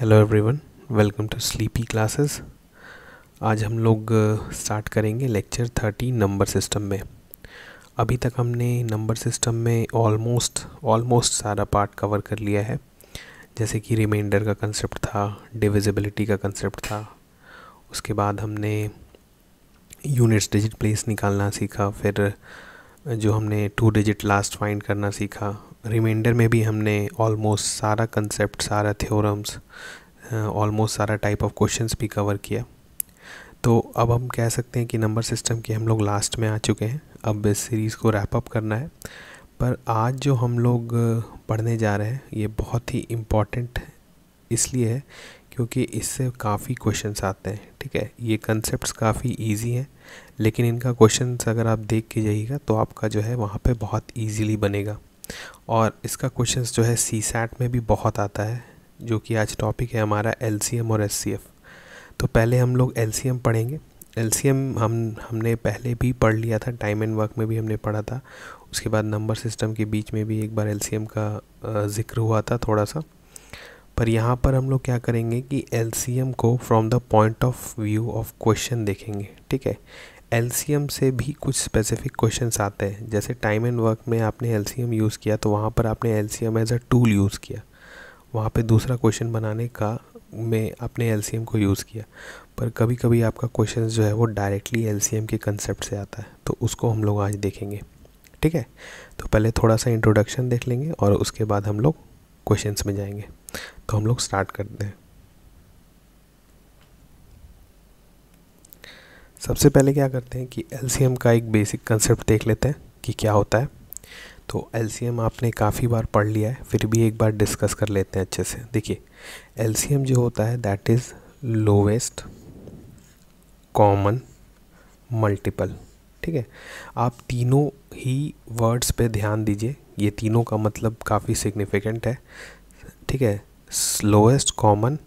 Hello everyone welcome to sleepy classes आज हम लोग स्टार्ट uh, करेंगे लेक्चर थर्टी नंबर सिस्टम में अभी तक हमने नंबर सिस्टम में ऑलमोस्ट ऑलमोस्ट सारा पार्ट कवर कर लिया है जैसे कि रिमाइंडर का कंसेप्ट था डिविजिबिलिटी का कंसेप्ट था उसके बाद हमने यूनिट्स डिजिट प्लेस निकालना सीखा फिर जो हमने टू डिजिट लास्ट फाइंड करना सीखा रिमाइंडर में भी हमने ऑलमोस्ट सारा कंसेप्ट सारा थ्योरम्स ऑलमोस्ट सारा टाइप ऑफ क्वेश्चंस भी कवर किया तो अब हम कह सकते हैं कि नंबर सिस्टम के हम लोग लास्ट में आ चुके हैं अब इस सीरीज़ को रैप अप करना है पर आज जो हम लोग पढ़ने जा रहे हैं ये बहुत ही इम्पॉर्टेंट इसलिए है क्योंकि इससे काफ़ी क्वेश्चंस आते हैं ठीक है ये कंसेप्ट काफ़ी ईजी हैं लेकिन इनका क्वेश्चंस अगर आप देख के जाइएगा तो आपका जो है वहाँ पे बहुत ईजीली बनेगा और इसका क्वेश्चन जो है सी सैट में भी बहुत आता है जो कि आज टॉपिक है हमारा एल और एस तो पहले हम लोग एल पढ़ेंगे एल हम हमने पहले भी पढ़ लिया था टाइम एंड वर्क में भी हमने पढ़ा था उसके बाद नंबर सिस्टम के बीच में भी एक बार एल का जिक्र हुआ था थोड़ा सा पर यहाँ पर हम लोग क्या करेंगे कि एल को from the point of view of question देखेंगे ठीक है एल से भी कुछ स्पेसिफिक क्वेश्चन आते हैं जैसे टाइम एंड वर्क में आपने एल यूज़ किया तो वहाँ पर आपने L C as a tool use किया वहाँ पे दूसरा क्वेश्चन बनाने का में आपने एल को यूज़ किया पर कभी कभी आपका क्वेश्चन जो है वो डायरेक्टली एल के कंसेप्ट से आता है तो उसको हम लोग आज देखेंगे ठीक है तो पहले थोड़ा सा इंट्रोडक्शन देख लेंगे और उसके बाद हम लोग क्वेश्चंस में जाएंगे तो हम लोग स्टार्ट करते हैं सबसे पहले क्या करते हैं कि एल का एक बेसिक कंसेप्ट देख लेते हैं कि क्या होता है तो एल आपने काफ़ी बार पढ़ लिया है फिर भी एक बार डिस्कस कर लेते हैं अच्छे से देखिए एल जो होता है that is lowest common multiple ठीक है आप तीनों ही वर्ड्स पे ध्यान दीजिए ये तीनों का मतलब काफ़ी सिग्निफिकेंट है ठीक है स्लोएस्ट कॉमन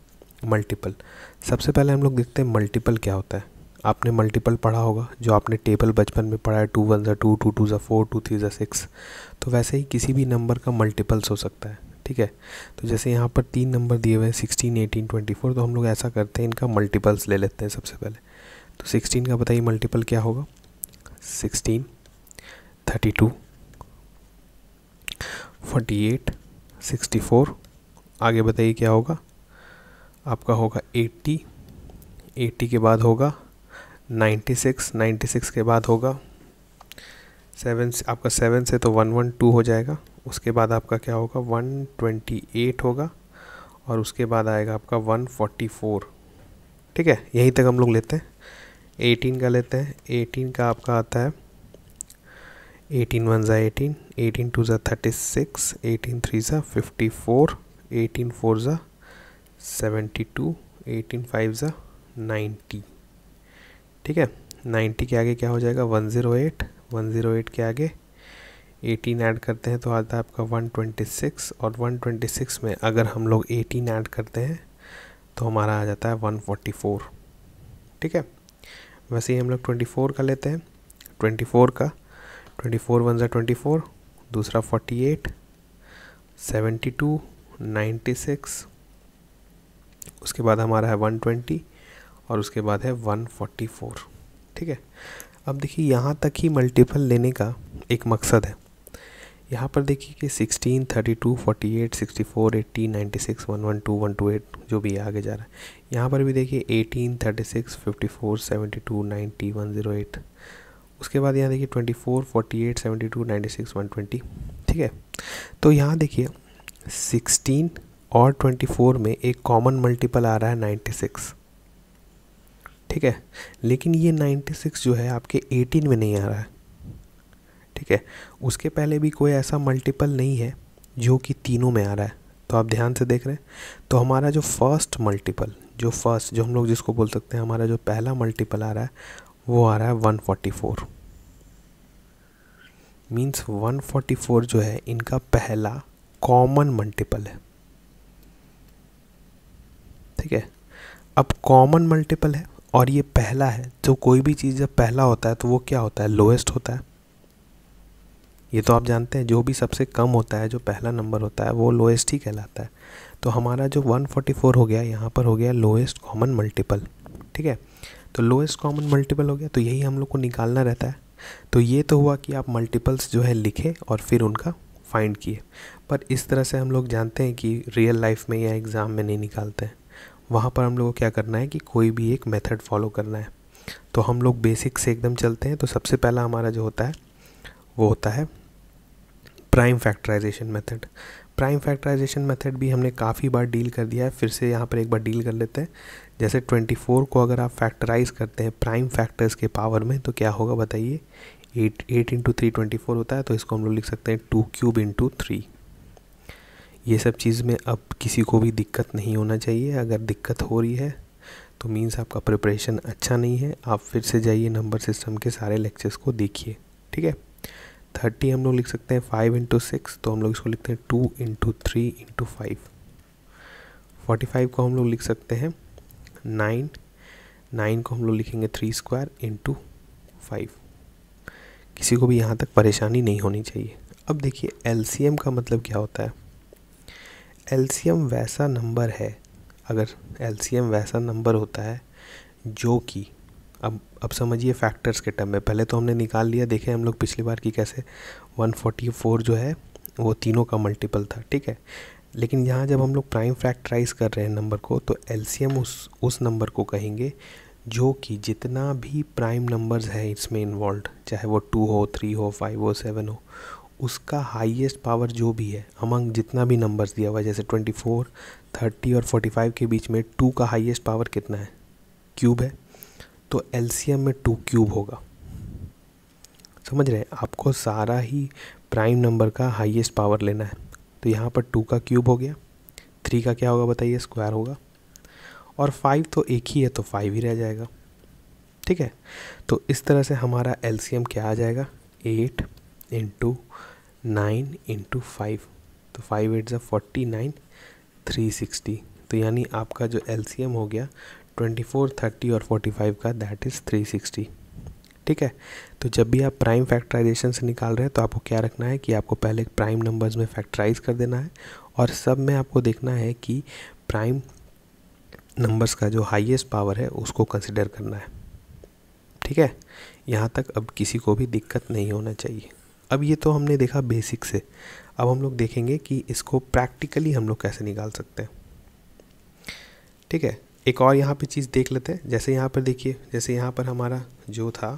मल्टीपल सबसे पहले हम लोग देखते हैं मल्टीपल क्या होता है आपने मल्टीपल पढ़ा होगा जो आपने टेबल बचपन में पढ़ा है टू वन ज़ा टू टू टू ज़ा फोर टू थ्री ज़ा सिक्स तो वैसे ही किसी भी नंबर का मल्टीपल्स हो सकता है ठीक है तो जैसे यहाँ पर तीन नंबर दिए हुए हैं सिक्सटीन एटीन ट्वेंटी फोर तो हम लोग ऐसा करते हैं इनका मल्टीपल्स ले लेते हैं सबसे पहले तो सिक्सटीन का बताइए मल्टीपल क्या होगा sixteen thirty two forty eight sixty four आगे बताइए क्या होगा आपका होगा एट्टी एट्टी के बाद होगा नाइन्टी सिक्स नाइन्टी सिक्स के बाद होगा सेवन आपका सेवन से तो वन वन टू हो जाएगा उसके बाद आपका क्या होगा वन ट्वेंटी एट होगा और उसके बाद आएगा आपका वन फोर्टी फोर ठीक है यहीं तक हम लोग लेते हैं एटीन का लेते हैं एटीन का आपका आता है एटीन वन ज़ा एटीन एटीन टू ज़ा थर्टी सिक्स एटीन थ्री ज़ा फिफ्टी फोर एटीन फोर ज़ा सेवेंटी टू एटीन फाइव ज़ा नाइन्टी ठीक है नाइन्टी के आगे क्या हो जाएगा one zero eight one zero eight के आगे एटीन ऐड करते हैं तो आता है आपका वन ट्वेंटी सिक्स और वन ट्वेंटी सिक्स में अगर हम लोग एटीन ऐड करते हैं तो हमारा आ जाता है वन फोर्टी फोर ठीक है वैसे ही हम लोग ट्वेंटी फोर का लेते हैं ट्वेंटी फोर का ट्वेंटी फोर वन जो ट्वेंटी फोर दूसरा forty eight seventy two ninety six उसके बाद हमारा है वन ट्वेंटी और उसके बाद है 144 ठीक है अब देखिए यहाँ तक ही मल्टीपल लेने का एक मकसद है यहाँ पर देखिए कि 16, 32, 48, 64, 18, 96, 112, 128 जो भी आगे जा रहा है यहाँ पर भी देखिए 18, 36, 54, 72, 90, 108 उसके बाद यहाँ देखिए 24, 48, 72, 96, 120 ठीक है तो यहाँ देखिए 16 और 24 में एक कॉमन मल्टीपल आ रहा है 96 ठीक है लेकिन ये 96 जो है आपके 18 में नहीं आ रहा है ठीक है उसके पहले भी कोई ऐसा मल्टीपल नहीं है जो कि तीनों में आ रहा है तो आप ध्यान से देख रहे हैं तो हमारा जो फर्स्ट मल्टीपल जो फर्स्ट जो हम लोग जिसको बोल सकते हैं हमारा जो पहला मल्टीपल आ रहा है वो आ रहा है 144 मींस 144 जो है इनका पहला कॉमन मल्टीपल है ठीक है अब कॉमन मल्टीपल है और ये पहला है जो कोई भी चीज़ जब पहला होता है तो वो क्या होता है लोएस्ट होता है ये तो आप जानते हैं जो भी सबसे कम होता है जो पहला नंबर होता है वो लोएस्ट ही कहलाता है तो हमारा जो 144 हो गया यहाँ पर हो गया लोएस्ट कॉमन मल्टीपल ठीक है तो लोएस्ट कॉमन मल्टीपल हो गया तो यही हम लोग को निकालना रहता है तो ये तो हुआ कि आप मल्टीपल्स जो है लिखे और फिर उनका फाइंड किए पर इस तरह से हम लोग जानते हैं कि रियल लाइफ में या एग्ज़ाम में नहीं निकालते हैं वहाँ पर हम लोग को क्या करना है कि कोई भी एक मेथड फॉलो करना है तो हम लोग बेसिक से एकदम चलते हैं तो सबसे पहला हमारा जो होता है वो होता है prime factorization method prime factorization method भी हमने काफ़ी बार डील कर दिया है फिर से यहाँ पर एक बार डील कर लेते हैं जैसे 24 को अगर आप फैक्टराइज करते हैं प्राइम फैक्टर्स के पावर में तो क्या होगा बताइए eight eight into three twenty four होता है तो इसको हम लोग लिख सकते हैं टू क्यूब इंटू थ्री ये सब चीज़ में अब किसी को भी दिक्कत नहीं होना चाहिए अगर दिक्कत हो रही है तो मीन्स आपका प्रिपरेशन अच्छा नहीं है आप फिर से जाइए नंबर सिस्टम के सारे लेक्चर्स को देखिए ठीक है थर्टी हम लोग लिख सकते हैं फाइव इंटू सिक्स तो हम लोग इसको लिखते हैं two into three into five forty five को हम लोग लिख सकते हैं नाइन नाइन को हम लोग लिखेंगे थ्री स्क्वायर इंटू फाइव किसी को भी यहाँ तक परेशानी नहीं होनी चाहिए अब देखिए एल का मतलब क्या होता है एलसीएम वैसा नंबर है अगर एलसीएम वैसा नंबर होता है जो कि अब अब समझिए फैक्टर्स के टर्म में पहले तो हमने निकाल लिया देखे हम लोग पिछली बार की कैसे 144 जो है वो तीनों का मल्टीपल था ठीक है लेकिन यहाँ जब हम लोग प्राइम फैक्टराइज कर रहे हैं नंबर को तो एल उस उस नंबर को कहेंगे जो कि जितना भी प्राइम नंबर्स है इसमें इन्वॉल्व चाहे वो टू हो थ्री हो फाइव हो सेवन हो उसका हाईएस्ट पावर जो भी है अमंग जितना भी नंबर्स दिया हुआ है जैसे 24, 30 और 45 के बीच में टू का हाईएस्ट पावर कितना है क्यूब है तो एलसीएम में टू क्यूब होगा समझ रहे हैं आपको सारा ही प्राइम नंबर का हाईएस्ट पावर लेना है तो यहाँ पर टू का क्यूब हो गया थ्री का क्या होगा बताइए स्क्वायर होगा और फाइव तो एक ही है तो फाइव ही रह जाएगा ठीक है तो इस तरह से हमारा एल क्या आ जाएगा eight into nine into five तो फाइव एट ज़ा फोर्टी नाइन थ्री सिक्सटी तो यानी आपका जो एल हो गया ट्वेंटी फोर थर्टी और फोर्टी फाइव का दैट इज़ थ्री सिक्सटी ठीक है तो जब भी आप प्राइम फैक्टराइजेशन से निकाल रहे हैं तो आपको क्या रखना है कि आपको पहले प्राइम नंबर्स में फैक्टराइज कर देना है और सब में आपको देखना है कि प्राइम नंबर्स का जो हाईएस्ट पावर है उसको कंसिडर करना है ठीक है यहाँ तक अब किसी को भी दिक्कत नहीं होना चाहिए अब ये तो हमने देखा बेसिक से अब हम लोग देखेंगे कि इसको प्रैक्टिकली हम लोग कैसे निकाल सकते हैं ठीक है एक और यहाँ पे चीज़ देख लेते हैं जैसे यहाँ पर देखिए जैसे यहाँ पर हमारा जो था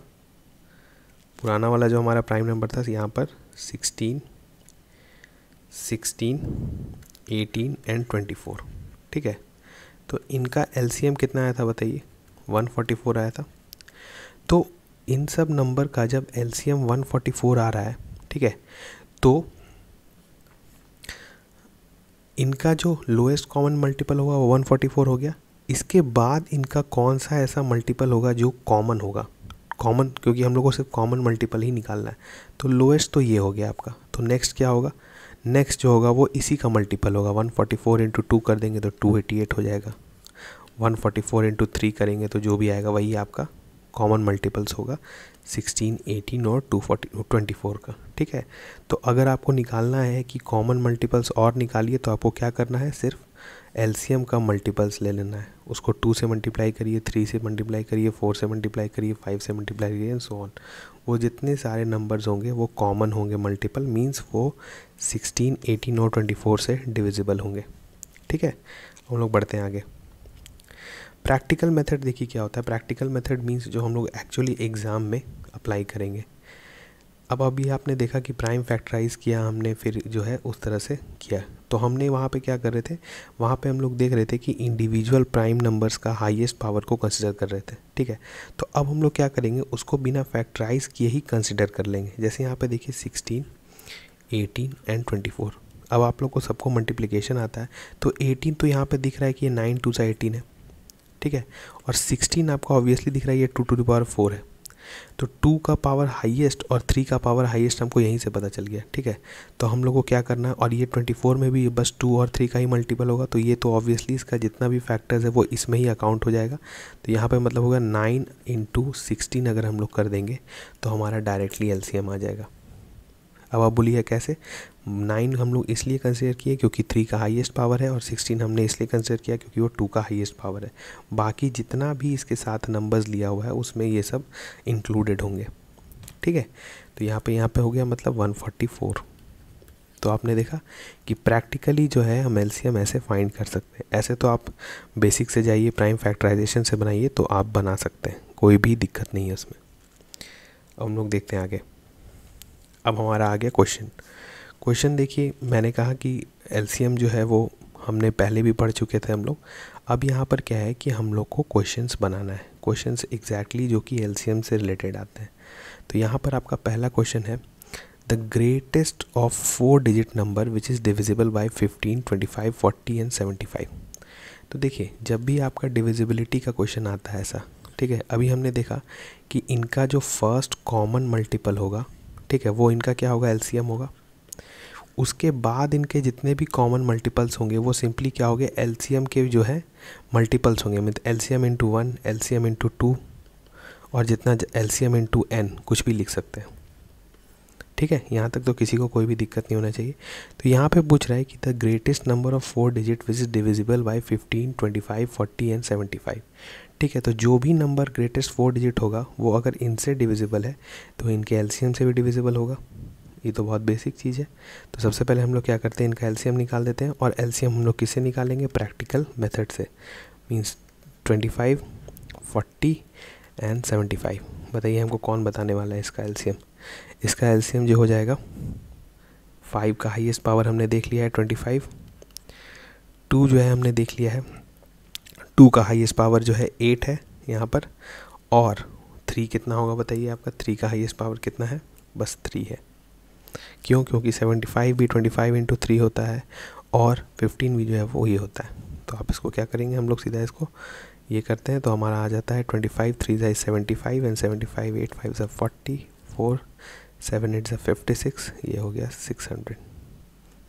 पुराना वाला जो हमारा प्राइम नंबर था यहाँ पर sixteen sixteen eighteen and twenty four ठीक है तो इनका एलसीएम कितना आया था बताइए वन फोर्टी फोर आया था तो इन सब नंबर का जब एल 144 आ रहा है ठीक है तो इनका जो लोएस्ट कॉमन मल्टीपल होगा वो 144 हो गया इसके बाद इनका कौन सा ऐसा मल्टीपल होगा जो कॉमन होगा कॉमन क्योंकि हम लोगों को सिर्फ कॉमन मल्टीपल ही निकालना है तो लोएस्ट तो ये हो गया आपका तो नेक्स्ट क्या होगा नेक्स्ट जो होगा वो इसी का मल्टीपल होगा 144 फोर्टी फोर इंटू टू कर देंगे तो 288 हो जाएगा 144 फोर्टी फोर इंटू थ्री करेंगे तो जो भी आएगा वही आपका कॉमन मल्टीपल्स होगा 16, 18 और 240, 24 का ठीक है तो अगर आपको निकालना है कि कॉमन मल्टीपल्स और निकालिए तो आपको क्या करना है सिर्फ एलसीएम का मल्टीपल्स ले लेना है उसको टू से मल्टीप्लाई करिए थ्री से मल्टीप्लाई करिए फोर से मल्टीप्लाई करिए फाइव से मल्टीप्लाई करिए एंड सो ऑन वो जितने सारे नंबर्स होंगे वो कॉमन होंगे मल्टीपल मींस वो सिक्सटीन एटीन और ट्वेंटी फोर से डिविजिबल होंगे ठीक है हम लोग बढ़ते हैं आगे प्रैक्टिकल मेथड देखिए क्या होता है प्रैक्टिकल मेथड मीन्स जो हम लोग एक्चुअली एग्ज़ाम में अप्लाई करेंगे अब अभी आपने देखा कि प्राइम फैक्टराइज किया हमने फिर जो है उस तरह से किया तो हमने वहाँ पे क्या कर रहे थे वहाँ पे हम लोग देख रहे थे कि इंडिविजुअल प्राइम नंबर्स का हाईएस्ट पावर को कंसिडर कर रहे थे ठीक है तो अब हम लोग क्या करेंगे उसको बिना फैक्टराइज किए ही कंसिडर कर लेंगे जैसे यहाँ पर देखिए sixteen eighteen and twenty four अब आप लोग को सबको मल्टीप्लीकेशन आता है तो एटीन तो यहाँ पर दिख रहा है कि ये नाइन टू सा एटीन है ठीक है और सिक्सटीन आपका ऑब्वियसली दिख रहा है ये two two two power four है तो टू का पावर हाईएस्ट और थ्री का पावर हाईएस्ट हमको यहीं से पता चल गया ठीक है तो हम लोग को क्या करना है और ये ट्वेंटी फोर में भी बस टू और थ्री का ही मल्टीपल होगा तो ये तो ऑब्वियसली इसका जितना भी फैक्टर्स है वो इसमें ही अकाउंट हो जाएगा तो यहाँ पर मतलब होगा नाइन इंटू सिक्सटीन अगर हम लोग कर देंगे तो हमारा डायरेक्टली एल आ जाएगा अब आप बोलिए कैसे नाइन हम लोग इसलिए कंसिडर किए क्योंकि थ्री का हाईएस्ट पावर है और सिक्सटीन हमने इसलिए कंसिडर किया क्योंकि वो टू का हाईएस्ट पावर है बाकी जितना भी इसके साथ नंबर्स लिया हुआ है उसमें ये सब इंक्लूडेड होंगे ठीक है तो यहाँ पे यहाँ पे हो गया मतलब 144 तो आपने देखा कि प्रैक्टिकली जो है हम एल्सियम ऐसे फाइंड कर सकते हैं ऐसे तो आप बेसिक से जाइए प्राइम फैक्ट्राइजेशन से बनाइए तो आप बना सकते हैं कोई भी दिक्कत नहीं है उसमें हम लोग देखते हैं आगे अब हमारा आ गया क्वेश्चन क्वेश्चन देखिए मैंने कहा कि एल जो है वो हमने पहले भी पढ़ चुके थे हम लोग अब यहाँ पर क्या है कि हम लोग को क्वेश्चंस बनाना है क्वेश्चंस एग्जैक्टली जो कि एल से रिलेटेड आते हैं तो यहाँ पर आपका पहला क्वेश्चन है the greatest of four digit number which is divisible by fifteen twenty five forty and seventy five तो देखिए जब भी आपका डिविजिबिलिटी का क्वेश्चन आता है ऐसा ठीक है अभी हमने देखा कि इनका जो फर्स्ट कॉमन मल्टीपल होगा ठीक है वो इनका क्या होगा एलसीएम होगा उसके बाद इनके जितने भी कॉमन मल्टीपल्स होंगे वो सिंपली क्या होंगे एलसीएम के जो है मल्टीपल्स होंगे mean L C M into one L C M into two और जितना L C M into N कुछ भी लिख सकते हैं ठीक है यहाँ तक तो किसी को कोई भी दिक्कत नहीं होना चाहिए तो यहाँ पे पूछ रहा है कि the greatest number of four digit which is divisible by fifteen twenty five forty and seventy five ठीक है तो जो भी नंबर ग्रेटेस्ट फोर डिजिट होगा वो अगर इनसे डिविजिबल है तो इनके एलसीएम से भी डिविजिबल होगा ये तो बहुत बेसिक चीज़ है तो सबसे पहले हम लोग क्या करते हैं इनका एलसीएम निकाल देते हैं और एलसीएम हम लोग किससे निकालेंगे प्रैक्टिकल मेथड से means twenty five forty and seventy five बताइए हमको कौन बताने वाला है इसका एलसीएम इसका एलसीएम जो हो जाएगा फाइव का हाईएस्ट पावर हमने देख लिया है ट्वेंटी फाइव टू जो है हमने देख लिया है टू का हाईएस्ट पावर जो है एट है यहाँ पर और थ्री कितना होगा बताइए आपका थ्री का हाईएस्ट पावर कितना है बस थ्री है क्यों क्योंकि सेवेंटी फाइव भी ट्वेंटी फाइव इंटू थ्री होता है और फिफ्टीन भी जो है वो ये होता है तो आप इसको क्या करेंगे हम लोग सीधा इसको ये करते हैं तो हमारा आ जाता है ट्वेंटी फाइव थ्री जाए seventy five and seventy five eight five जब फोर्टी फोर सेवन एट जब फिफ्टी सिक्स ये हो गया सिक्स हंड्रेड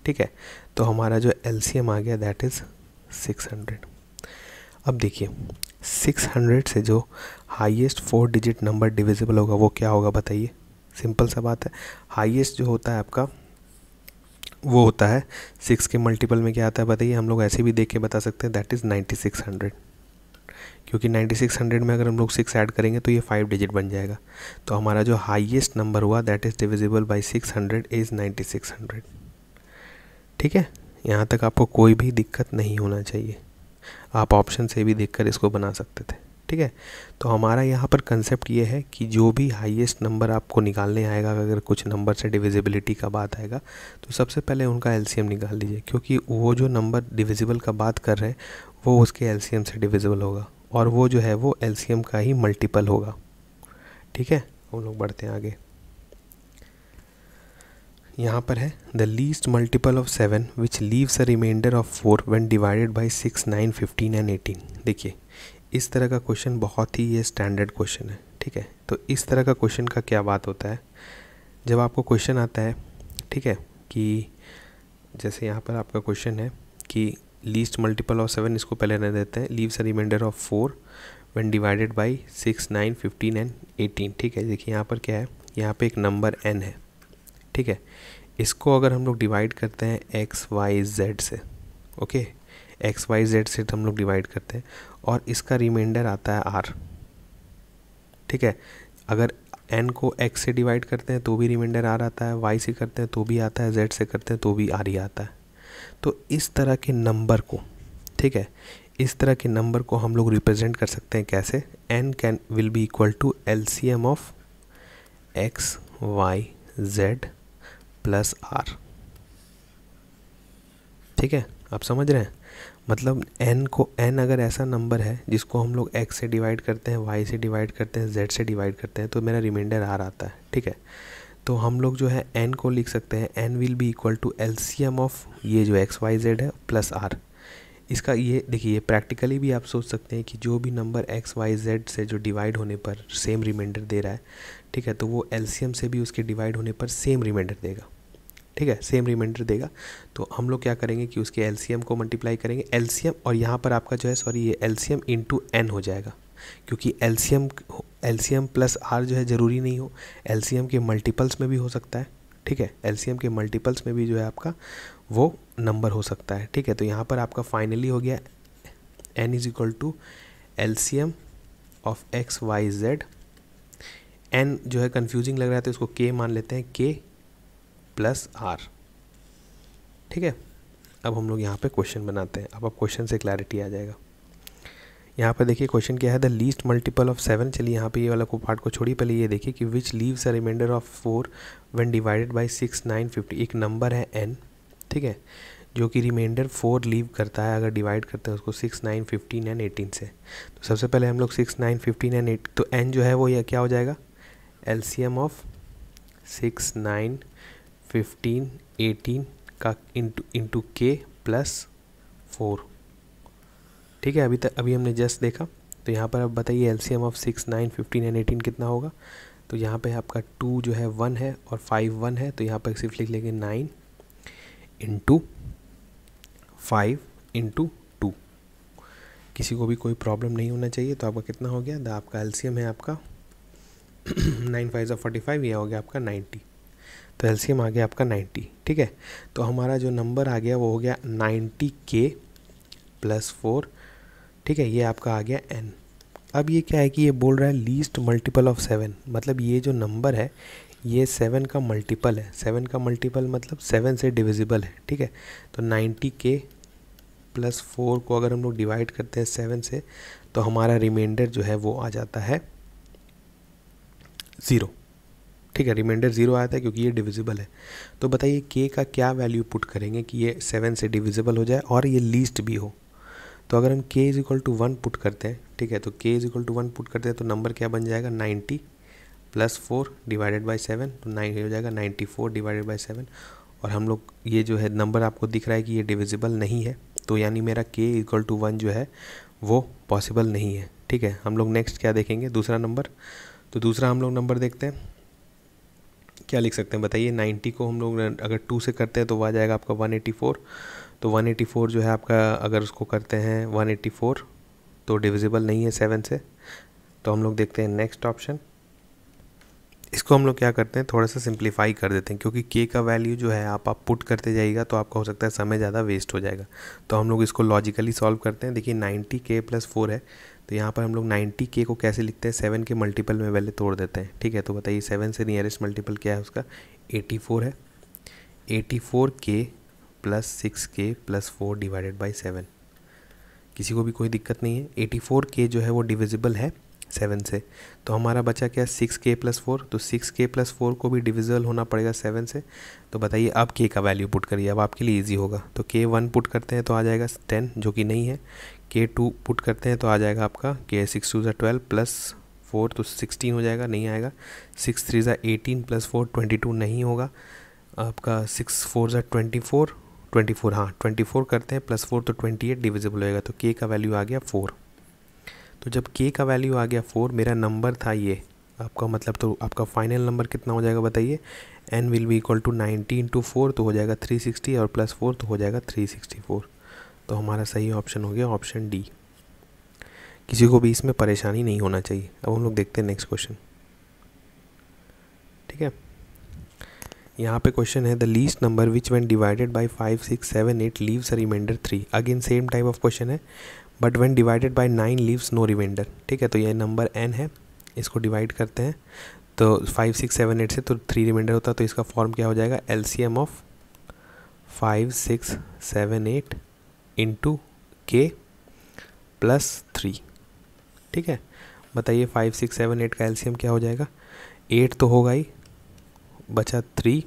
ठीक है तो हमारा जो एल आ गया दैट इज़ सिक्स हंड्रेड अब देखिए 600 से जो highest four digit number divisible होगा वो क्या होगा बताइए सिंपल सा बात है हाईएस्ट जो होता है आपका वो होता है सिक्स के मल्टीपल में क्या आता है बताइए हम लोग ऐसे भी देख के बता सकते हैं that is ninety six hundred क्योंकि नाइन्टी सिक्स हंड्रेड में अगर हम लोग सिक्स ऐड करेंगे तो ये फाइव डिजिट बन जाएगा तो हमारा जो हाईएस्ट नंबर हुआ that is divisible by six hundred is ninety six hundred ठीक है यहाँ तक आपको कोई भी दिक्कत नहीं होना चाहिए आप ऑप्शन से भी देखकर इसको बना सकते थे ठीक है तो हमारा यहाँ पर कंसेप्ट ये है कि जो भी हाईएस्ट नंबर आपको निकालने आएगा अगर कुछ नंबर से डिविजिबिलिटी का बात आएगा तो सबसे पहले उनका एलसीएम निकाल लीजिए क्योंकि वो जो नंबर डिविजिबल का बात कर रहे हैं वो उसके एलसीएम से डिविजिबल होगा और वो जो है वो एल का ही मल्टीपल होगा ठीक है हम लोग बढ़ते हैं आगे यहाँ पर है the least multiple of seven which leaves a remainder of four when divided by six nine fifteen and eighteen देखिए इस तरह का क्वेश्चन बहुत ही ये स्टैंडर्ड क्वेश्चन है ठीक है तो इस तरह का क्वेश्चन का क्या बात होता है जब आपको क्वेश्चन आता है ठीक है कि जैसे यहाँ पर आपका क्वेश्चन है कि लीस्ट मल्टीपल ऑफ सेवन इसको पहले रहने देते हैं leaves a remainder of four when divided by six nine fifteen and eighteen ठीक है देखिए यहाँ पर क्या है यहाँ पे एक नंबर एन है ठीक है इसको अगर हम लोग डिवाइड करते हैं एक्स वाई जेड से ओके एक्स वाई जेड से हम लोग डिवाइड करते हैं और इसका रिमाइंडर आता है आर ठीक है अगर एन को एक्स से डिवाइड करते हैं तो भी रिमाइंडर आर आता है वाई से करते हैं तो भी आता है जेड से करते हैं तो भी आर ही आता है तो इस तरह के नंबर को ठीक है इस तरह के नंबर को हम लोग रिप्रेजेंट कर सकते हैं कैसे N can will be equal to L C M of X Y Z plus R ठीक है आप समझ रहे हैं मतलब एन को एन अगर ऐसा नंबर है जिसको हम लोग एक्स से डिवाइड करते हैं वाई से डिवाइड करते हैं जेड से डिवाइड करते हैं तो मेरा रिमाइंडर आर आता है ठीक है तो हम लोग जो है एन को लिख सकते हैं N will be equal to L C M of ये जो एक्स वाई जेड है प्लस आर इसका ये देखिए प्रैक्टिकली भी आप सोच सकते हैं कि जो भी नंबर एक्स वाई जेड से जो डिवाइड होने पर सेम रिमाइंडर दे रहा है ठीक है तो वो एल सी एम से भी उसके डिवाइड होने पर सेम रिमाइंडर देगा ठीक है सेम रिमाइंडर देगा तो हम लोग क्या करेंगे कि उसके एलसीएम को मल्टीप्लाई करेंगे एलसीएम और यहाँ पर आपका जो है सॉरी ये एलसीएम इंटू एन हो जाएगा क्योंकि एलसीएम एलसीएम प्लस आर जो है ज़रूरी नहीं हो एलसीएम के मल्टीपल्स में भी हो सकता है ठीक है एलसीएम के मल्टीपल्स में भी जो है आपका वो नंबर हो सकता है ठीक है तो यहाँ पर आपका फाइनली हो गया N is equal to L C M of X Y Z N जो है कंफ्यूजिंग लग रहा है तो इसको के मान लेते हैं के प्लस आर ठीक है अब हम लोग यहाँ पे क्वेश्चन बनाते हैं अब अब क्वेश्चन से क्लैरिटी आ जाएगा यहाँ पर देखिए क्वेश्चन क्या है the least multiple of seven चलिए यहाँ पे ये वाला को पार्ट को छोड़िए पहले ये देखिए कि which leaves a remainder of four when divided by six nine fifty एक नंबर है एन ठीक है जो कि रिमाइंडर फोर लीव करता है अगर डिवाइड करते हैं उसको six nine fifteen and eighteen से तो सबसे पहले हम लोग six nine fifteen and eight तो एन जो है वो यह क्या हो जाएगा L of six nine fifteen eighteen का into into K plus four ठीक है अभी तक अभी हमने जस्ट देखा तो यहाँ पर आप बताइए L C M of six nine fifteen and eighteen कितना होगा तो यहाँ पे आपका टू जो है वन है और फाइव वन है तो यहाँ पर सिर्फ लिख लेंगे nine into five into two किसी को भी कोई प्रॉब्लम नहीं होना चाहिए तो आपका कितना हो गया द आपका एम है आपका नाइन फाइव ज़ा फोर्टी फाइव यह हो गया आपका नाइन्टी तो एल्सीयम आ गया आपका 90 ठीक है तो हमारा जो नंबर आ गया वो हो गया 90 के प्लस फोर ठीक है ये आपका आ गया एन अब ये क्या है कि ये बोल रहा है लीस्ट मल्टीपल ऑफ सेवन मतलब ये जो नंबर है ये सेवन का मल्टीपल है सेवन का मल्टीपल मतलब सेवन से डिविजिबल है ठीक है तो नाइन्टी के प्लस फोर को अगर हम लोग डिवाइड करते हैं सेवन से तो हमारा रिमाइंडर जो है वो आ जाता है ज़ीरो ठीक है रिमाइंडर ज़ीरो आया था क्योंकि ये डिविजिबल है तो बताइए के का क्या वैल्यू पुट करेंगे कि ये सेवन से डिविजिबल हो जाए और ये लीस्ट भी हो तो अगर हम K is equal to one put करते हैं ठीक है तो K is equal to one put करते हैं तो नंबर क्या बन जाएगा ninety plus four divided by seven तो नाइन हो जाएगा ninety four divided by seven और हम लोग ये जो है नंबर आपको दिख रहा है कि ये डिविजिबल नहीं है तो यानी मेरा के इक्वल टू वन जो है वो पॉसिबल नहीं है ठीक है हम लोग नेक्स्ट क्या देखेंगे दूसरा नंबर तो दूसरा हम लोग नंबर देखते हैं क्या लिख सकते हैं बताइए 90 को हम लोग अगर टू से करते हैं तो वह आ जाएगा आपका 184 तो 184 जो है आपका अगर उसको करते हैं 184 तो डिविजिबल नहीं है सेवन से तो हम लोग देखते हैं नेक्स्ट ऑप्शन इसको हम लोग क्या करते हैं थोड़ा सा सिंप्लीफाई कर देते हैं क्योंकि के का वैल्यू जो है आप आप पुट करते जाइएगा तो आपका हो सकता है समय ज़्यादा वेस्ट हो जाएगा तो हम लोग इसको लॉजिकली सॉल्व करते हैं देखिए 90 के प्लस फोर है तो यहाँ पर हम लोग नाइन्टी के को कैसे लिखते हैं सेवन के मल्टीपल में पहले तोड़ देते हैं ठीक है तो बताइए सेवन से नियरेस्ट मल्टीपल क्या है उसका एटी फोर है एटी फोर के plus six K plus four divided by seven किसी को भी कोई दिक्कत नहीं है एटी फोर के जो है वो डिविजिबल है सेवन से तो हमारा बचा क्या सिक्स के प्लस फोर तो सिक्स के प्लस फोर को भी डिविजल होना पड़ेगा सेवन से तो बताइए अब के का वैल्यू पुट करिए अब आपके लिए इजी होगा तो के वन पुट करते हैं तो आ जाएगा टेन जो कि नहीं है के टू पुट करते हैं तो आ जाएगा आपका के सिक्स टू ज़ा ट्वेल्व प्लस फोर तो सिक्सटीन हो जाएगा नहीं आएगा सिक्स थ्री ज़ा eighteen plus four twenty two नहीं होगा आपका सिक्स फोर ज़ा ट्वेंटी फोर ट्वेंटी फोर हाँ ट्वेंटी फोर करते हैं प्लस फोर तो ट्वेंटी एट डिविजिबल होएगा तो के का वैल्यू आ गया फोर तो जब के का वैल्यू आ गया फोर मेरा नंबर था ये आपका मतलब तो आपका फाइनल नंबर कितना हो जाएगा बताइए N will be equal to nineteen two four तो हो जाएगा थ्री सिक्सटी और प्लस फोर तो हो जाएगा थ्री सिक्सटी फोर तो हमारा सही ऑप्शन हो गया ऑप्शन डी किसी को भी इसमें परेशानी नहीं होना चाहिए अब हम लोग देखते हैं नेक्स्ट क्वेश्चन ठीक है यहाँ पे क्वेश्चन है the least number which when divided by five six seven eight leaves a remainder three again same type of question है but when divided by nine leaves no remainder ठीक है तो ये नंबर एन है इसको divide करते हैं तो फाइव सिक्स सेवन एट से तो थ्री रिमाइंडर होता है तो इसका फॉर्म क्या हो जाएगा L C M of five six seven eight into K plus three ठीक है बताइए फाइव सिक्स सेवन एट का एल्सीयम क्या हो जाएगा एट तो होगा ही बचा थ्री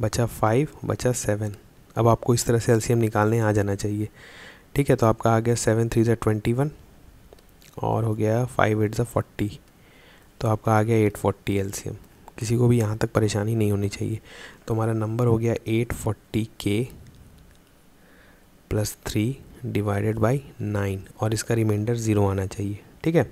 बचा फाइव बचा सेवन अब आपको इस तरह से एल्शियम निकालने आ जाना चाहिए ठीक है तो आपका आ गया सेवन थ्री ज़ा ट्वेंटी वन और हो गया फाइव एट ज़ा फोर्टी तो आपका आ गया एट फोर्टी एल्शियम किसी को भी यहाँ तक परेशानी नहीं होनी चाहिए तो हमारा नंबर हो गया eight forty K plus three divided by nine और इसका रिमाइंडर ज़ीरो आना चाहिए ठीक है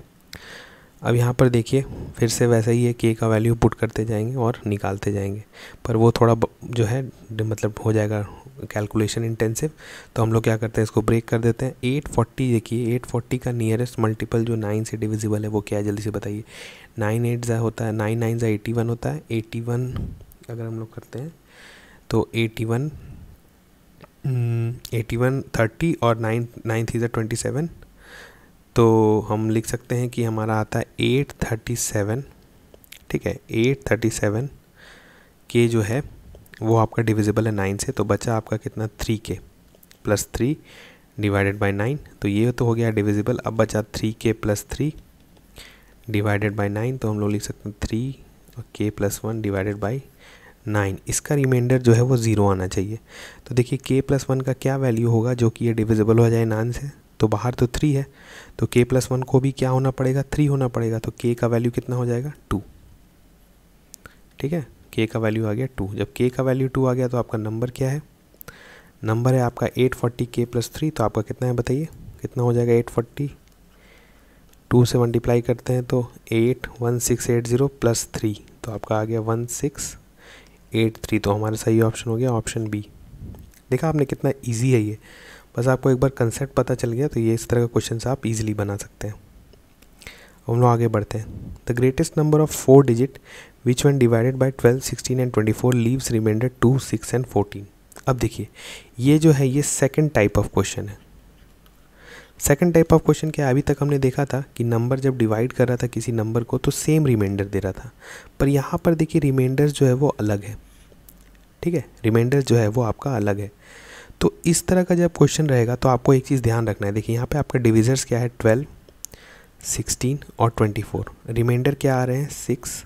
अब यहाँ पर देखिए फिर से वैसे ही है के का वैल्यू पुट करते जाएंगे और निकालते जाएंगे पर वो थोड़ा जो है मतलब हो जाएगा कैलकुलेशन इंटेंसिव तो हम लोग क्या करते हैं इसको ब्रेक कर देते हैं एट फोर्टी देखिए एट फोर्टी का नियरेस्ट मल्टीपल जो नाइन से डिविजिबल है वो क्या है जल्दी से बताइए नाइन एट ज़ा होता है नाइन नाइन ज़ा एटी वन होता है एटी वन अगर हम लोग करते हैं तो eighty one eighty one thirty और nine nine three twenty seven तो हम लिख सकते हैं कि हमारा आता है एट थर्टी सेवन ठीक है एट थर्टी सेवन के जो है वो आपका डिविजिबल है नाइन से तो बचा आपका कितना three K plus three divided by nine तो ये तो हो गया डिविजिबल अब बचा three K plus three divided by nine तो हम लोग लिख सकते हैं थ्री और K plus one divided by nine इसका रिमाइंडर जो है वो ज़ीरो आना चाहिए तो देखिए के प्लस वन का क्या वैल्यू होगा जो कि ये डिविजिबल हो जाए नाइन से तो बाहर तो थ्री है तो के प्लस वन को भी क्या होना पड़ेगा थ्री होना पड़ेगा तो के का वैल्यू कितना हो जाएगा टू ठीक है के का वैल्यू आ गया टू जब के का वैल्यू टू आ गया तो आपका नंबर क्या है नंबर है आपका eight forty K plus three तो आपका कितना है बताइए कितना हो जाएगा एट फोर्टी टू से मल्टीप्लाई करते हैं तो eight one six eight zero plus three तो आपका आ गया वन सिक्स एट थ्री तो हमारा सही ऑप्शन हो गया ऑप्शन बी देखा आपने कितना ईजी है ये बस आपको एक बार कंसेप्ट पता चल गया तो ये इस तरह का क्वेश्चन आप ईजिली बना सकते हैं हम लोग आगे बढ़ते हैं the greatest number of four digit which when divided by twelve sixteen and twenty four leaves remainder two six and fourteen अब देखिए ये जो है ये सेकेंड टाइप ऑफ क्वेश्चन है सेकंड टाइप ऑफ क्वेश्चन क्या अभी तक हमने देखा था कि नंबर जब डिवाइड कर रहा था किसी नंबर को तो सेम रिमाइंडर दे रहा था पर यहाँ पर देखिए रिमाइंडर जो है वो अलग है ठीक है रिमाइंडर जो है वो आपका अलग है तो इस तरह का जब क्वेश्चन रहेगा तो आपको एक चीज़ ध्यान रखना है देखिए यहाँ पर आपका डिविजर्स क्या है ट्वेल्व सिक्सटीन और ट्वेंटी फोर रिमाइंडर क्या आ रहे हैं six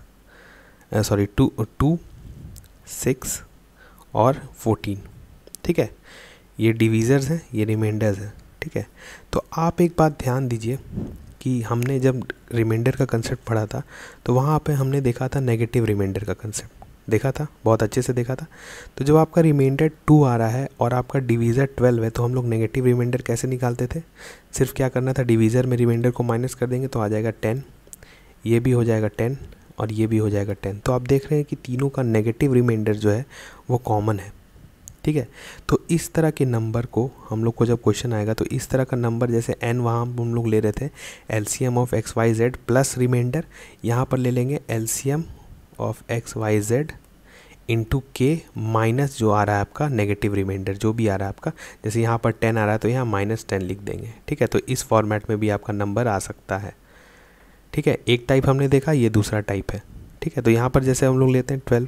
sorry two two six और फोर्टीन ठीक है ये डिवीज़र्स हैं ये रिमाइंडर्स हैं ठीक है तो आप एक बात ध्यान दीजिए कि हमने जब रिमाइंडर का कंसेप्ट पढ़ा था तो वहाँ पे हमने देखा था नेगेटिव रिमाइंडर का कंसेप्ट देखा था बहुत अच्छे से देखा था तो जब आपका रिमाइंडर टू आ रहा है और आपका डिवीज़र ट्वेल्व है तो हम लोग नेगेटिव रिमाइंडर कैसे निकालते थे सिर्फ क्या करना था डिवीज़र में रिमाइंडर को माइनस कर देंगे तो आ जाएगा टेन ये भी हो जाएगा टेन और ये भी हो जाएगा टेन तो आप देख रहे हैं कि तीनों का नेगेटिव रिमाइंडर जो है वो कॉमन है ठीक है तो इस तरह के नंबर को हम लोग को जब क्वेश्चन आएगा तो इस तरह का नंबर जैसे एन वहाँ हम लोग ले रहे थे L C M of X Y Z plus remainder यहाँ पर ले लेंगे L C M of X Y Z into K minus जो आ रहा है आपका नेगेटिव रिमाइंडर जो भी आ रहा है आपका जैसे यहाँ पर टेन आ रहा है तो यहाँ माइनस टेन लिख देंगे ठीक है तो इस फॉर्मेट में भी आपका नंबर आ सकता है ठीक है एक टाइप हमने देखा ये दूसरा टाइप है ठीक है तो यहाँ पर जैसे हम लोग लेते हैं ट्वेल्व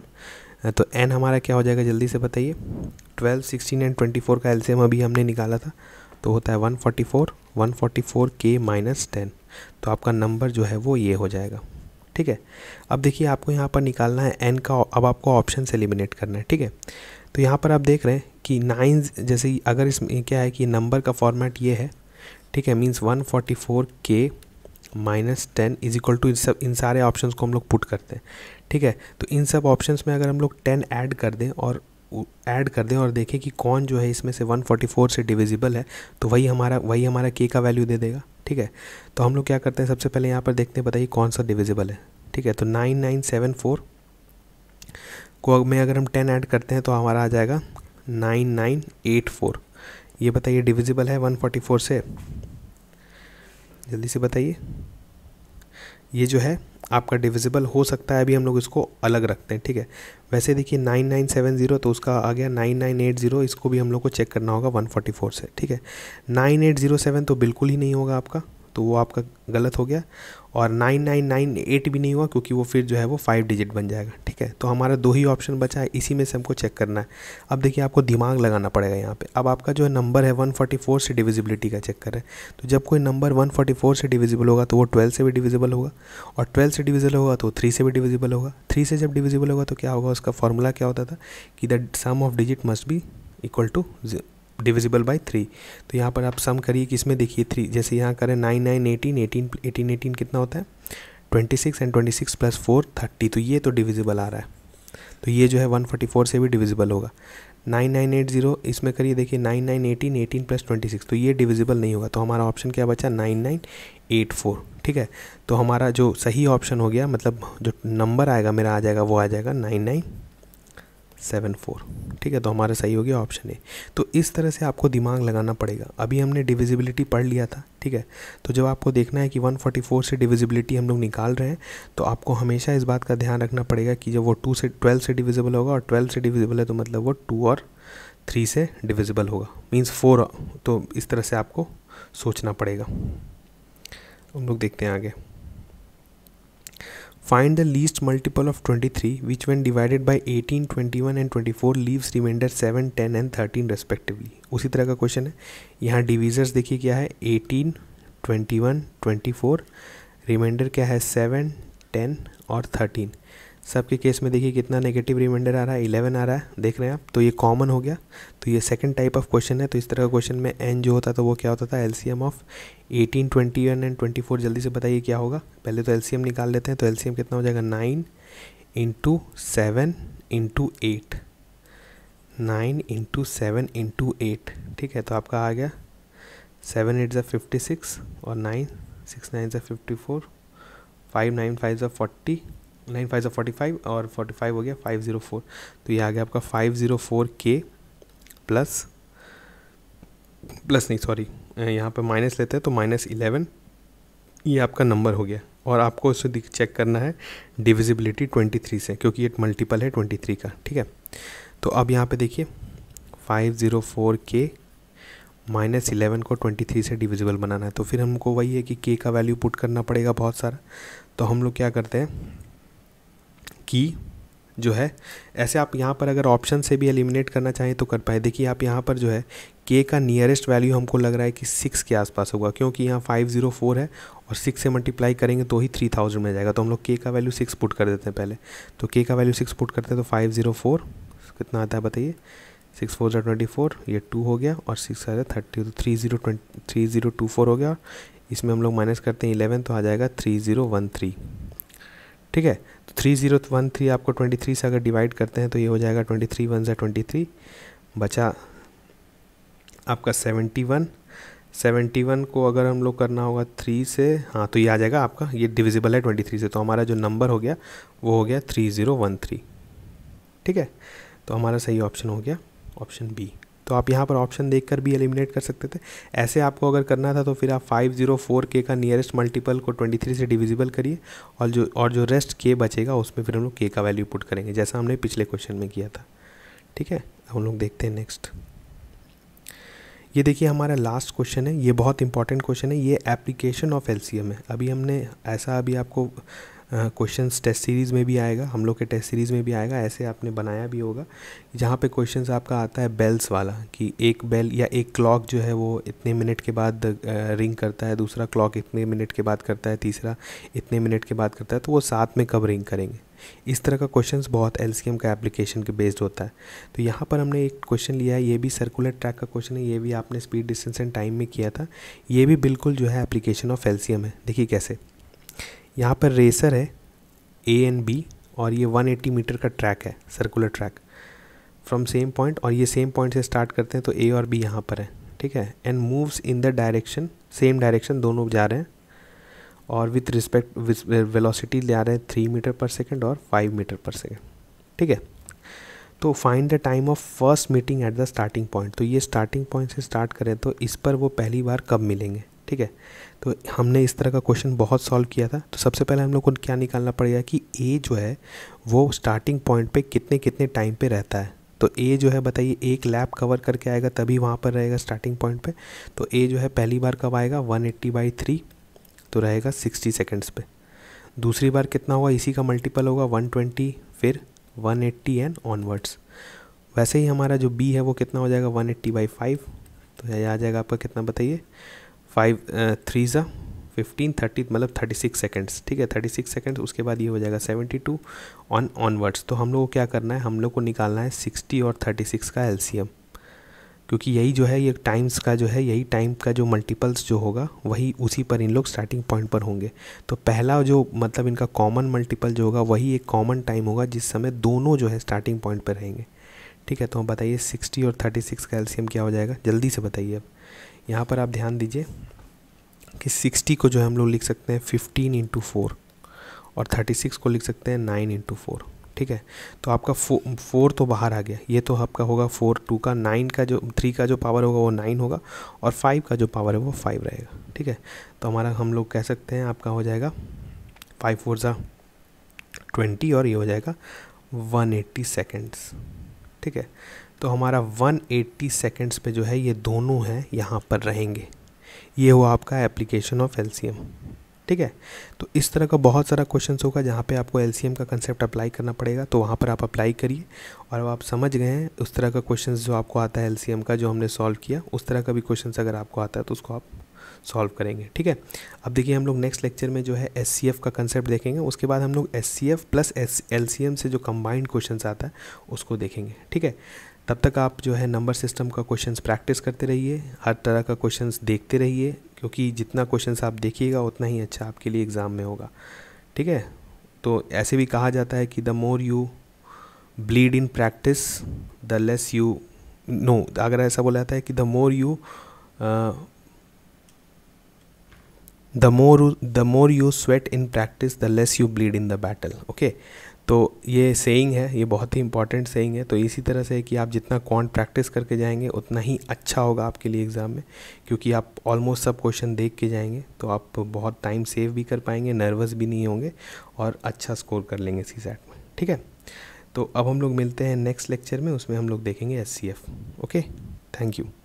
तो एन हमारा क्या हो जाएगा जल्दी से बताइए twelve sixteen and twenty four का एल्सियम अभी हमने निकाला था तो होता है one forty four one forty four के माइनस टेन तो आपका नंबर जो है वो ये हो जाएगा ठीक है अब देखिए आपको यहाँ पर निकालना है एन का अब आपको ऑप्शन से एलिमिनेट करना है ठीक है तो यहाँ पर आप देख रहे हैं कि नाइन जैसे अगर इसमें क्या है कि नंबर का फॉर्मेट ये है ठीक है मीन्स वन फोर्टी फोर के minus ten is equal to इन सब इन सारे ऑप्शन को हम लोग पुट करते हैं ठीक है तो इन सब ऑप्शंस में अगर हम लोग टेन ऐड कर दें और ऐड कर दें और देखें कि कौन जो है इसमें से 144 से डिविजिबल है तो वही हमारा वही हमारा के का वैल्यू दे देगा ठीक है तो हम लोग क्या करते हैं सबसे पहले यहाँ पर देखते हैं बताइए कौन सा डिविजिबल है ठीक है तो नाइन नाइन सेवन फोर को में अगर हम टेन ऐड करते हैं तो हमारा आ जाएगा नाइन नाइन एट फोर ये बताइए डिविजिबल है वन फोर्टी फोर से जल्दी से बताइए ये जो है आपका डिविजिबल हो सकता है अभी हम लोग इसको अलग रखते हैं ठीक है वैसे देखिए नाइन नाइन सेवन ज़ीरो तो उसका आ गया नाइन नाइन एट ज़ीरो इसको भी हम लोग को चेक करना होगा वन फोर्टी फोर से ठीक है नाइन एट ज़ीरो सेवन तो बिल्कुल ही नहीं होगा आपका तो वो आपका गलत हो गया और नाइन नाइन नाइन एट भी नहीं हुआ क्योंकि वो फिर जो है वो फाइव डिजिट बन जाएगा ठीक है तो हमारा दो ही ऑप्शन बचा है इसी में से हमको चेक करना है अब देखिए आपको दिमाग लगाना पड़ेगा यहाँ पे अब आपका जो है नंबर है 144 से डिविजिबिलिटी का चेक करें तो जब कोई नंबर 144 से डिविजिबल होगा तो वो 12 से भी डिविजिबल होगा और 12 से डिविजिबल होगा तो 3 से भी डिविजिबल होगा 3 से जब डिविजिबल होगा तो क्या होगा उसका फॉर्मूला क्या होता था कि the sum of digit must भी equal to divisible by three तो यहाँ पर आप सम करिए कि इसमें देखिए थ्री जैसे यहाँ करें nine nine eighteen eighteen eighteen eighteen कितना होता है twenty six and twenty six plus four thirty तो ये तो डिविजिबल आ रहा है तो ये जो है वन फोर्टी फोर से भी डिविजिबल होगा नाइन नाइन एट जीरो इसमें करिए देखिए nine nine eighteen eighteen plus twenty six तो ये डिविजिबल नहीं होगा तो हमारा ऑप्शन क्या बचा नाइन नाइन एट फोर ठीक है तो हमारा जो सही ऑप्शन हो गया मतलब जो नंबर आएगा मेरा आ जाएगा वो आ जाएगा नाइन नाइन सेवन फोर ठीक है तो हमारा सही हो गया ऑप्शन ए तो इस तरह से आपको दिमाग लगाना पड़ेगा अभी हमने डिविजिबिलिटी पढ़ लिया था ठीक है तो जब आपको देखना है कि 144 से डिविजिबिलिटी हम लोग निकाल रहे हैं तो आपको हमेशा इस बात का ध्यान रखना पड़ेगा कि जब वो टू से ट्वेल्व से डिविजिबल होगा और ट्वेल्व से डिविजिबल है तो मतलब वो टू और थ्री से डिविजिबल होगा मीन्स फोर तो इस तरह से आपको सोचना पड़ेगा हम लोग देखते हैं आगे Find the least multiple of 23 which when divided by 18, 21 and 24 leaves remainder 7, 10 and 13 respectively. उसी तरह का क्वेश्चन है यहाँ डिवीजर्स देखिए क्या है 18, 21, 24 रिमाइंडर क्या है 7, 10 और 13 सबके केस में देखिए कितना नेगेटिव रिमाइंडर आ रहा है इलेवन आ रहा है देख रहे हैं आप तो ये कॉमन हो गया तो ये सेकंड टाइप ऑफ क्वेश्चन है तो इस तरह का क्वेश्चन में एन जो होता था वो क्या होता था LCM of eighteen twenty one and twenty four जल्दी से बताइए क्या होगा पहले तो एम निकाल लेते हैं तो एम कितना हो जाएगा nine into seven into eight nine into seven into eight ठीक है तो आपका आ गया सेवन एट ज़ा फिफ्टी सिक्स और नाइन सिक्स नाइन ज़ा fifty four five nine five ज़ा फोर्टी नाइन फाइव सा फोर्टी फाइव और फोर्टी फाइव हो गया फाइव ज़ीरो फोर तो ये आ गया आपका फाइव ज़ीरो फोर के प्लस प्लस नहीं सॉरी यहाँ पे माइनस लेते हैं तो माइनस इलेवन ये आपका नंबर हो गया और आपको इसे चेक करना है डिविजिबिलिटी ट्वेंटी थ्री से क्योंकि ये मल्टीपल है ट्वेंटी थ्री का ठीक है तो अब यहाँ पे देखिए फाइव ज़ीरो फोर के माइनस इलेवन को ट्वेंटी थ्री से डिविजिबल बनाना है तो फिर हमको वही है कि के का वैल्यू पुट करना पड़ेगा बहुत सारा तो हम लोग क्या करते हैं की जो है ऐसे आप यहाँ पर अगर ऑप्शन से भी एलिमिनेट करना चाहें तो कर पाए देखिए आप यहाँ पर जो है के का नियरेस्ट वैल्यू हमको लग रहा है कि सिक्स के आसपास होगा क्योंकि यहाँ फाइव ज़ीरो फोर है और सिक्स से मल्टीप्लाई करेंगे तो ही थ्री थाउजेंड में जाएगा तो हम लोग के का वैल्यू सिक्स पुट कर देते हैं पहले तो के का वैल्यू सिक्स पुट करते हैं तो फाइव ज़ीरो फोर कितना आता है बताइए six four zero twenty four ये टू हो गया और सिक्स आ रहा थर्टी तो three zero twenty three zero two four हो गया इसमें हम लोग माइनस करते हैं इलेवन तो आ जाएगा थ्री ज़ीरो वन थ्री ठीक है थ्री ज़ीरो वन थ्री आपको ट्वेंटी थ्री से अगर डिवाइड करते हैं तो ये हो जाएगा ट्वेंटी थ्री वन ज़ा ट्वेंटी थ्री बचा आपका सेवेंटी वन सेवेंटी वन को अगर हम लोग करना होगा थ्री से हाँ तो ये आ जाएगा आपका ये डिविजिबल है ट्वेंटी थ्री से तो हमारा जो नंबर हो गया वो हो गया थ्री ज़ीरो वन थ्री ठीक है तो हमारा सही ऑप्शन हो गया ऑप्शन बी तो आप यहाँ पर ऑप्शन देख कर भी एलिमिनेट कर सकते थे ऐसे आपको अगर करना था तो फिर आप फाइव जीरो फोर के का नियरेस्ट मल्टीपल को ट्वेंटी थ्री से डिविजिबल करिए और जो और जो रेस्ट के बचेगा उसमें फिर हम लोग के का वैल्यू पुट करेंगे जैसा हमने पिछले क्वेश्चन में किया था ठीक है हम लोग देखते हैं नेक्स्ट ये देखिए हमारा लास्ट क्वेश्चन है ये बहुत इंपॉर्टेंट क्वेश्चन है ये एप्लीकेशन ऑफ एल है अभी हमने ऐसा अभी आपको क्वेश्चन टेस्ट सीरीज़ में भी आएगा हम लोग के टेस्ट सीरीज़ में भी आएगा ऐसे आपने बनाया भी होगा जहाँ पे क्वेश्चंस आपका आता है बेल्स वाला कि एक बेल या एक क्लॉक जो है वो इतने मिनट के बाद रिंग करता है दूसरा क्लॉक इतने मिनट के बाद करता है तीसरा इतने मिनट के बाद करता है तो वो साथ में कब रिंग करेंगे इस तरह का क्वेश्चंस बहुत एल का एप्लीकेशन के बेस्ड होता है तो यहाँ पर हमने एक क्वेश्चन लिया है ये भी सर्कुलर ट्रैक का क्वेश्चन है ये भी आपने स्पीड डिस्टेंस एंड टाइम में किया था ये भी बिल्कुल जो है एप्लीकेशन ऑफ एल है देखिए कैसे यहाँ पर रेसर है ए एंड बी और ये 180 मीटर का ट्रैक है circular track from same point और ये सेम पॉइंट से स्टार्ट करते हैं तो ए और बी यहाँ पर है ठीक है and moves in the direction same direction दोनों जा रहे हैं और विथ रिस्पेक्ट वेलोसिटी ले आ रहे हैं थ्री मीटर पर सेकेंड और फाइव मीटर पर सेकेंड ठीक है तो find the time of first meeting at the starting point तो ये स्टार्टिंग पॉइंट से स्टार्ट करें तो इस पर वो पहली बार कब मिलेंगे ठीक है तो हमने इस तरह का क्वेश्चन बहुत सॉल्व किया था तो सबसे पहले हम लोग को क्या निकालना पड़ेगा कि ए जो है वो स्टार्टिंग पॉइंट पे कितने कितने टाइम पे रहता है तो ए जो है बताइए एक लैब कवर करके आएगा तभी वहाँ पर रहेगा स्टार्टिंग पॉइंट पे तो ए जो है पहली बार कब आएगा वन एट्टी बाई थ्री तो रहेगा सिक्सटी सेकेंड्स पे दूसरी बार कितना होगा इसी का मल्टीपल होगा वन ट्वेंटी फिर वन एट्टी एंड ऑनवर्ड्स वैसे ही हमारा जो बी है वो कितना हो जाएगा वन एट्टी बाई फाइव तो यह आ जाएगा आपका कितना बताइए फाइव थ्री ज़ा फिफ्टीन थर्टी मतलब थर्टी सिक्स सेकेंड्स ठीक है थर्टी सिक्स सेकेंड्स उसके बाद ये हो जाएगा सेवेंटी टू ऑन ऑनवर्ड्स तो हम लोग को क्या करना है हम लोग को निकालना है सिक्सटी और थर्टी सिक्स का एलसीएम क्योंकि यही जो है ये टाइम्स का जो है यही टाइम का जो मल्टीपल्स जो होगा वही उसी पर इन लोग स्टार्टिंग पॉइंट पर होंगे तो पहला जो मतलब इनका कॉमन मल्टीपल जो होगा वही एक कॉमन टाइम होगा जिस समय दोनों जो है स्टार्टिंग पॉइंट पर रहेंगे ठीक है तो हम बताइए सिक्सटी और थर्टी सिक्स का एल्सियम क्या हो जाएगा जल्दी से बताइए अब यहाँ पर आप ध्यान दीजिए कि सिक्सटी को जो है हम लोग लिख सकते हैं फिफ्टीन इंटू फोर और थर्टी सिक्स को लिख सकते हैं नाइन इंटू फोर ठीक है तो आपका फो फोर तो बाहर आ गया ये तो आपका होगा फोर टू का नाइन का जो थ्री का जो पावर होगा वो नाइन होगा और फाइव का जो पावर है वो फाइव रहेगा ठीक है तो हमारा हम लोग कह सकते हैं आपका हो जाएगा फाइव फोर ज़ा ट्वेंटी और ये हो जाएगा वन एट्टी सेकेंड्स ठीक है तो हमारा 180 सेकेंड्स पर जो है ये दोनों हैं यहाँ पर रहेंगे ये हुआ आपका एप्लीकेशन ऑफ एलसीएम ठीक है तो इस तरह का बहुत सारा क्वेश्चन होगा जहाँ पे आपको एल का कंसेप्ट अप्लाई करना पड़ेगा तो वहाँ पर आप अप्लाई करिए और अब आप समझ गए हैं उस तरह का क्वेश्चन जो आपको आता है एल का जो हमने सॉल्व किया उस तरह का भी क्वेश्चन अगर आपको आता है तो उसको आप सॉल्व करेंगे ठीक है अब देखिए हम लोग नेक्स्ट लेक्चर में जो है एस का कंसेप्ट देखेंगे उसके बाद हम लोग एस प्लस एस से जो कम्बाइंड क्वेश्चन आता है उसको देखेंगे ठीक है तब तक आप जो है नंबर सिस्टम का क्वेश्चंस प्रैक्टिस करते रहिए हर तरह का क्वेश्चंस देखते रहिए क्योंकि जितना क्वेश्चंस आप देखिएगा उतना ही अच्छा आपके लिए एग्ज़ाम में होगा ठीक है तो ऐसे भी कहा जाता है कि the more you bleed in practice the less you know अगर ऐसा बोला जाता है कि the more you the more the more you sweat in practice the less you bleed in the battle okay तो ये सेइंग है ये बहुत ही इंपॉर्टेंट सेइंग है तो इसी तरह से कि आप जितना क्वांट प्रैक्टिस करके जाएंगे उतना ही अच्छा होगा आपके लिए एग्ज़ाम में क्योंकि आप ऑलमोस्ट सब क्वेश्चन देख के जाएंगे तो आप बहुत टाइम सेव भी कर पाएंगे नर्वस भी नहीं होंगे और अच्छा स्कोर कर लेंगे सी सैट में ठीक है तो अब हम लोग मिलते हैं नेक्स्ट लेक्चर में उसमें हम लोग देखेंगे एस ओके थैंक यू